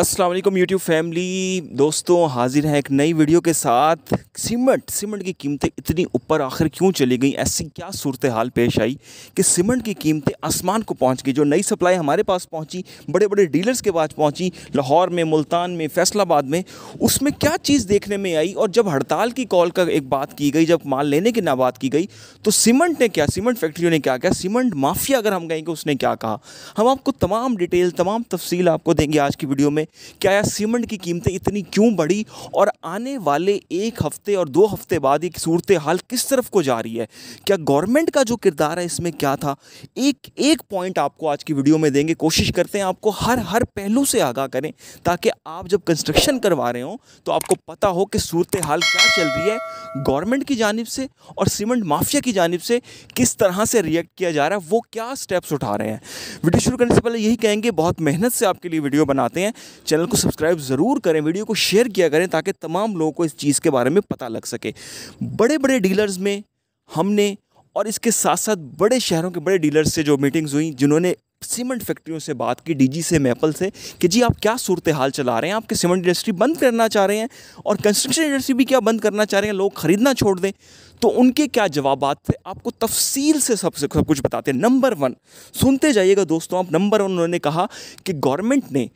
Aslam YouTube YouTube family दोस्तों हाजिर हैं एक नई वीडियो के साथ सीमेंट सीमेंट की कीमतें इतनी ऊपर आखिर क्यों चली गई ऐसी क्या सूरत हाल पेश आई कि सीमेंट की कीमतें आसमान को पहुंच गई जो नई सप्लाई हमारे पास पहुंची बड़े बड़े डीलर्स के पास पहुंची लाहौर में मुल्तान में फैसलाबाद में उसमें क्या चीज़ देखने में आई और जब हड़ताल की कॉल का एक बात की गई जब माल लेने की ना बात की गई तो सीमेंट ने क्या सीमेंट फैक्ट्रियों ने क्या क्या सीमेंट माफिया अगर हम कहेंगे उसने क्या कहा हम आपको तमाम डिटेल तमाम तफसील आपको देंगे आज की वीडियो में क्या आया सीमेंट की कीमतें इतनी क्यों बढ़ी और आने वाले एक हफ्ते और दो हफ्ते बाद एक सूरत हाल किस तरफ को जा रही है क्या गवर्नमेंट का जो किरदार है इसमें क्या था एक एक पॉइंट आपको आज की वीडियो में देंगे कोशिश करते हैं आपको हर हर पहलू से आगाह करें ताकि आप जब कंस्ट्रक्शन करवा रहे हो तो आपको पता हो कि सूरत हाल क्या चल रही है गवर्नमेंट की जानब से और सीमेंट माफिया की जानब से किस तरह से रिएक्ट किया जा रहा है वो क्या स्टेप्स उठा रहे हैं वीडियो शुरू करने से पहले यही कहेंगे बहुत मेहनत से आपके लिए वीडियो बनाते हैं चैनल को सब्सक्राइब ज़रूर करें वीडियो को शेयर किया करें ताकि तमाम लोगों को इस चीज़ के बारे में पता लग सके बड़े बड़े डीलर्स में हमने और इसके साथ साथ बड़े शहरों के बड़े डीलर्स से जो मीटिंग्स हुई जिन्होंने सीमेंट फैक्ट्रियों से बात की डीजी से मैपल से कि जी आप क्या सूरत हाल चला रहे हैं आपके सीमेंट इंडस्ट्री बंद करना चाह रहे हैं और कंस्ट्रक्शन इंडस्ट्री भी क्या बंद करना चाह रहे हैं लोग खरीदना छोड़ दें तो उनके क्या जवाब थे आपको तफसील से सब सब कुछ बताते हैं नंबर वन सुनते जाइएगा दोस्तों आप नंबर वन उन्होंने कहा कि गवर्नमेंट ने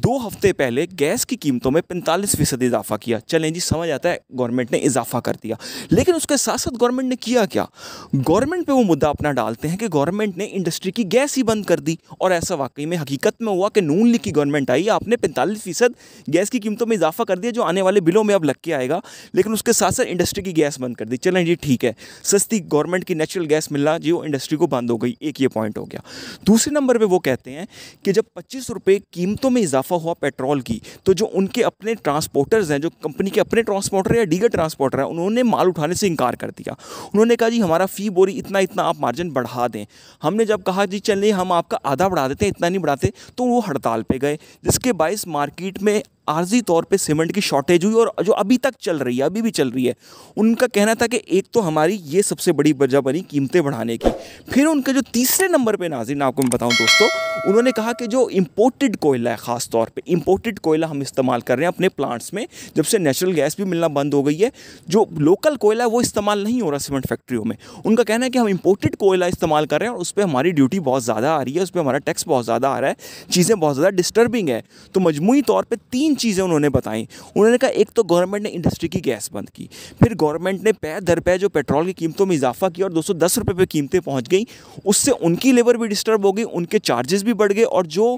दो हफ्ते पहले गैस की कीमतों में पैंतालीस फीसद इजाफा किया चलें जी समझ आता है गवर्नमेंट ने इजाफा कर दिया लेकिन उसके साथ साथ गवर्नमेंट ने किया क्या गवर्नमेंट पे वो मुद्दा अपना डालते हैं कि गवर्नमेंट ने इंडस्ट्री की गैस ही बंद कर दी और ऐसा वाकई में हकीकत में हुआ कि नून लीग की गवर्नमेंट आई आपने पैंतालीस फीसद गैस की कीमतों में इजाफा कर दिया जो आने वाले बिलों में अब लग के आएगा लेकिन उसके साथ साथ इंडस्ट्री की गैस बंद कर दी चलें जी ठीक है सस्ती गवर्नमेंट की नेचुरल गैस मिलना जी वो इंडस्ट्री को बंद हो गई एक ये पॉइंट हो गया दूसरे नंबर पर वो कहते हैं कि जब पच्चीस कीमतों में इजाफा इजाफा हुआ पेट्रोल की तो जो उनके अपने ट्रांसपोर्टर्स हैं जो कंपनी के अपने ट्रांसपोर्टर या डीगर ट्रांसपोर्टर हैं उन्होंने माल उठाने से इनकार कर दिया उन्होंने कहा जी हमारा फ़ी बोरी इतना इतना आप मार्जिन बढ़ा दें हमने जब कहा जी चलिए हम आपका आधा बढ़ा देते हैं इतना नहीं बढ़ाते तो वो हड़ताल पर गए जिसके बाईस मार्केट में आर्जी तौर पे सीमेंट की शॉर्टेज हुई और जो अभी तक चल रही है अभी भी चल रही है उनका कहना था कि एक तो हमारी ये सबसे बड़ी वजह बनी कीमतें बढ़ाने की फिर उनके जो तीसरे नंबर पे नाजिन आपको मैं बताऊं दोस्तों उन्होंने कहा कि जो इम्पोर्टेड कोयला है ख़ास तौर पे इम्पोर्टेड कोयला हम इस्तेमाल कर रहे हैं अपने प्लांट्स में जब से नेचुरल गैस भी मिलना बंद हो गई है जो लोकल कोयला है वो इस्तेमाल नहीं हो रहा सीमेंट फैक्ट्रियों में उनका कहना है कि हम इम्पोर्टेड कोयला इस्तेमाल कर रहे हैं और उस पर हमारी ड्यूटी बहुत ज़्यादा आ रही है उस पर हमारा टैक्स बहुत ज़्यादा आ रहा है चीज़ें बहुत ज़्यादा डिस्टर्बिंग है तो मजमू तौर पर तीन तीन चीज़ें उन्होंने बताई उन्होंने कहा एक तो गवर्नमेंट ने इंडस्ट्री की गैस बंद की फिर गवर्नमेंट ने पै दर पै जो पेट्रोल की कीमतों में इजाफा किया और दो सौ दस रुपये पर कीमतें पहुँच गई उससे उनकी लेबर भी डिस्टर्ब हो गई उनके चार्जेस भी बढ़ गए और जो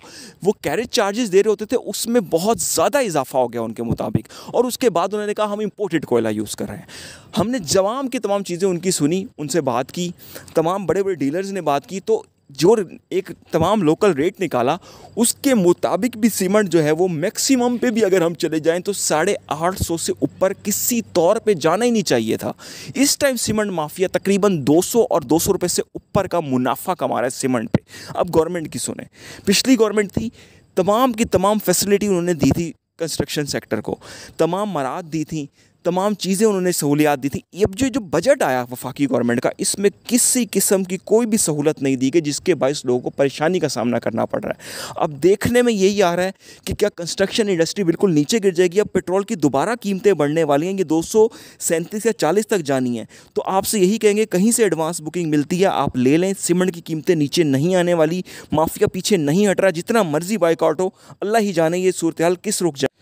वो कैरेज चार्जेस दे रहे होते थे उसमें बहुत ज़्यादा इजाफा हो गया उनके मुताबिक और उसके बाद उन्होंने कहा हम इम्पोर्टेड कोयला यूज़ कर रहे हैं हमने जवाम की तमाम चीज़ें उनकी सुनी उनसे बात की तमाम बड़े बड़े डीलर्स ने बात की तो जो एक तमाम लोकल रेट निकाला उसके मुताबिक भी सीमेंट जो है वो मैक्सिमम पे भी अगर हम चले जाएं तो साढ़े आठ सौ से ऊपर किसी तौर पे जाना ही नहीं चाहिए था इस टाइम सीमेंट माफिया तकरीबन 200 और 200 रुपए से ऊपर का मुनाफा कमा रहा है सीमेंट पे अब गवर्नमेंट की सुने पिछली गवर्नमेंट थी तमाम की तमाम फैसिलिटी उन्होंने दी थी कंस्ट्रक्शन सेक्टर को तमाम मराद दी थी तमाम चीज़ें उन्होंने सहूलियात दी थी अब जो जो बजट आया वफाकी गवर्नमेंट का इसमें किसी किस्म की कोई भी सहूलत नहीं दी गई जिसके बायस लोगों को परेशानी का सामना करना पड़ रहा है अब देखने में यही आ रहा है कि क्या कंस्ट्रक्शन इंडस्ट्री बिल्कुल नीचे गिर जाएगी अब पेट्रोल की दोबारा कीमतें बढ़ने वाली हैं ये दो या चालीस तक जानी है तो आपसे यही कहेंगे कहीं से एडवांस बुकिंग मिलती है आप ले लें सीमेंट की कीमतें नीचे नहीं आने वाली माफिया पीछे नहीं हट रहा जितना मर्जी बाइकआउट हो अल्लाह ही जाने ये सूरत हाल किस रुक जाए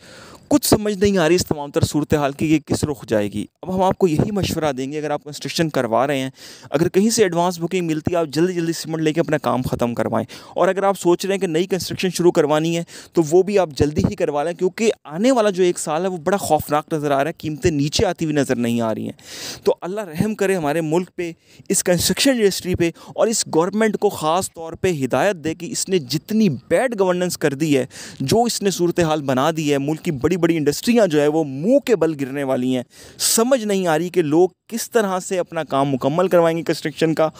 कुछ समझ नहीं आ रही इस तमाम तर सूरत हाल की ये किस रुख जाएगी अब हम आपको यही मशवरा देंगे अगर आप कंस्ट्रक्शन करवा रहे हैं अगर कहीं से एडवांस बुकिंग मिलती है आप जल्दी जल्दी सीमेंट लेके अपना काम ख़त्म करवाएं और अगर आप सोच रहे हैं कि नई कंस्ट्रक्शन शुरू करवानी है तो वो भी आप जल्दी ही करवा लें क्योंकि आने वाला जो एक साल है वो बड़ा खौफनाक नज़र आ रहा है कीमतें नीचे आती हुई नज़र नहीं आ रही हैं तो अल्लाह रहम करे हमारे मुल्क पर इस कंस्ट्रक्शन इंडस्ट्री पर और इस गवर्नमेंट को ख़ास तौर पर हिदायत दे कि इसने जितनी बैड गवर्नेंस कर दी है जो इसने सूरत हाल बना दी है मुल्क की बड़ी बड़ी इंडस्ट्रियाँ जो है वो मुँह के बल गिरने वाली हैं समझ नहीं आ रही कि लोग किस तरह से अपना काम मुकम्मल करवाएंगे कंस्ट्रक्शन का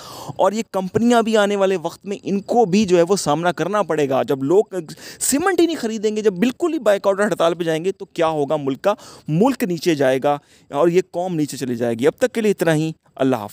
और ये कंपनियां भी आने वाले वक्त में इनको भी जो है वो सामना करना पड़ेगा जब लोग सीमेंट ही नहीं खरीदेंगे जब बिल्कुल ही बाइकआउट हड़ताल पर जाएंगे तो क्या होगा मुल्क का मुल्क नीचे जाएगा और ये कौम नीचे चली जाएगी अब तक के लिए इतना ही अल्लाह